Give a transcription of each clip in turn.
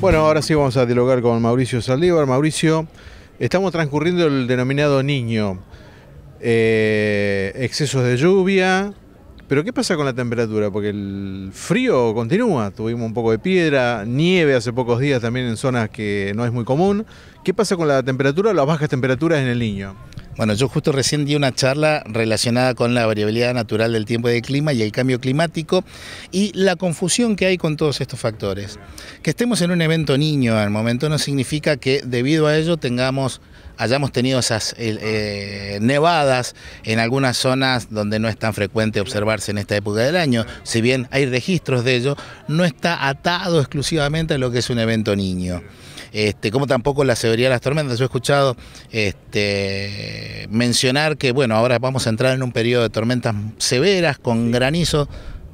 Bueno, ahora sí vamos a dialogar con Mauricio Saldívar. Mauricio, estamos transcurriendo el denominado niño. Eh, excesos de lluvia, pero ¿qué pasa con la temperatura? Porque el frío continúa, tuvimos un poco de piedra, nieve hace pocos días también en zonas que no es muy común. ¿Qué pasa con la temperatura las bajas temperaturas en el niño? Bueno, yo justo recién di una charla relacionada con la variabilidad natural del tiempo y del clima y el cambio climático y la confusión que hay con todos estos factores. Que estemos en un evento niño al momento no significa que debido a ello tengamos hayamos tenido esas eh, eh, nevadas en algunas zonas donde no es tan frecuente observarse en esta época del año, si bien hay registros de ello, no está atado exclusivamente a lo que es un evento niño. Este, como tampoco la severidad de las tormentas. Yo he escuchado este, mencionar que, bueno, ahora vamos a entrar en un periodo de tormentas severas con granizo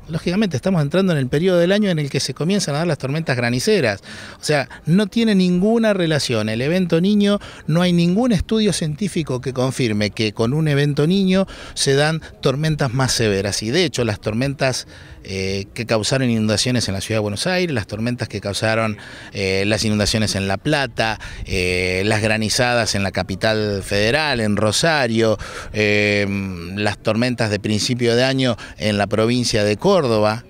lógicamente estamos entrando en el periodo del año en el que se comienzan a dar las tormentas graniceras. O sea, no tiene ninguna relación el evento niño, no hay ningún estudio científico que confirme que con un evento niño se dan tormentas más severas. Y de hecho, las tormentas eh, que causaron inundaciones en la ciudad de Buenos Aires, las tormentas que causaron eh, las inundaciones en La Plata, eh, las granizadas en la capital federal, en Rosario, las tormentas de principio de año en la provincia de Córdoba, Córdoba,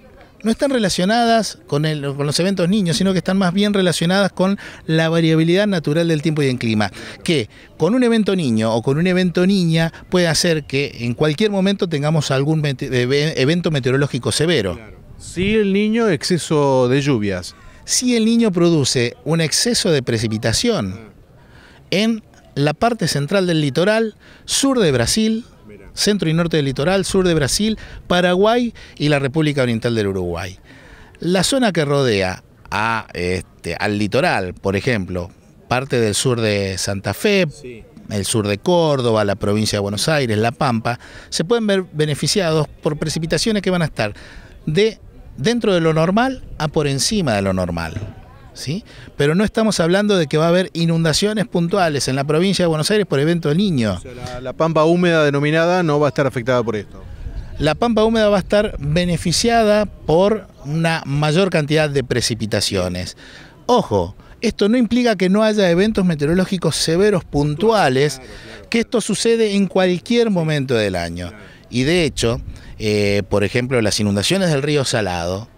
no están relacionadas con, los eventos niños, sino que están más bien relacionadas con la variabilidad natural del tiempo y del clima, que con un evento niño o con un evento niña puede hacer que en cualquier momento tengamos algún evento meteorológico severo. Si el niño, exceso de lluvias. Si el niño produce un exceso de precipitación en la parte central del litoral, sur de Brasil, centro y norte del litoral, sur de Brasil, Paraguay y la República Oriental del Uruguay. La zona que rodea este, al litoral, por ejemplo, parte del sur de Santa Fe, el sur de Córdoba, la provincia de Buenos Aires, La Pampa, se pueden ver beneficiados por precipitaciones que van a estar de dentro de lo normal a por encima de lo normal. ¿sí? Pero no estamos hablando de que va a haber inundaciones puntuales en la provincia de Buenos Aires por evento niño. la, pampa húmeda denominada no va a estar afectada por esto. La pampa húmeda va a estar beneficiada por una mayor cantidad de precipitaciones. Ojo, esto no implica que no haya eventos meteorológicos severos puntuales, que esto sucede en cualquier momento del año. Y de hecho, eh, por ejemplo, las inundaciones del río Salado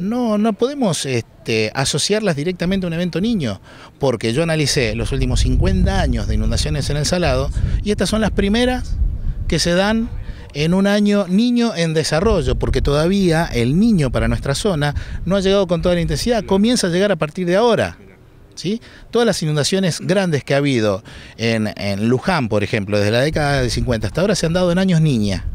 no, no podemos este, asociarlas directamente a un evento niño, porque yo analicé los últimos 50 años de inundaciones en el Salado y estas son las primeras que se dan en un año niño en desarrollo, porque todavía el niño para nuestra zona no ha llegado con toda la intensidad, comienza a llegar a partir de ahora. ¿Sí? Todas las inundaciones grandes que ha habido en, en Luján, por ejemplo, desde la década de 50 hasta ahora se han dado en años niña.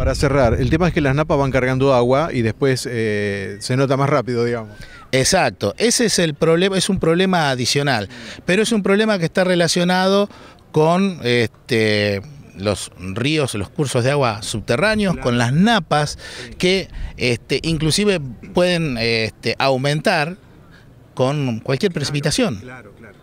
Para cerrar, el tema es que las napas van cargando agua y después eh, se nota más rápido, digamos. Exacto, ese es el problema, es un problema adicional, pero es un problema que está relacionado con este, los ríos, los cursos de agua subterráneos, con las napas, que este, inclusive pueden este, aumentar con cualquier precipitación. claro. claro.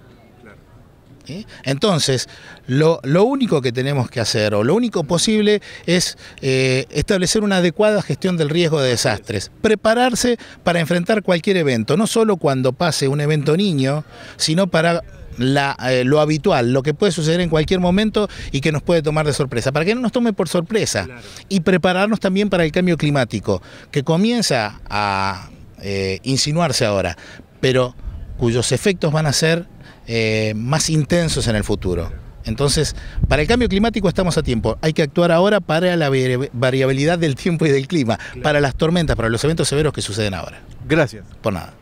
Entonces, lo, único que tenemos que hacer o lo único posible es eh, establecer una adecuada gestión del riesgo de desastres, prepararse para enfrentar cualquier evento, no solo cuando pase un evento niño, sino para eh, lo habitual, lo que puede suceder en cualquier momento y que nos puede tomar de sorpresa, para que no nos tome por sorpresa y prepararnos también para el cambio climático, que comienza a eh, insinuarse ahora, pero cuyos efectos van a ser eh, más intensos en el futuro. Entonces, para el cambio climático estamos a tiempo. Hay que actuar ahora para la variabilidad del tiempo y del clima, para las tormentas, para los eventos severos que suceden ahora. Gracias. Por nada.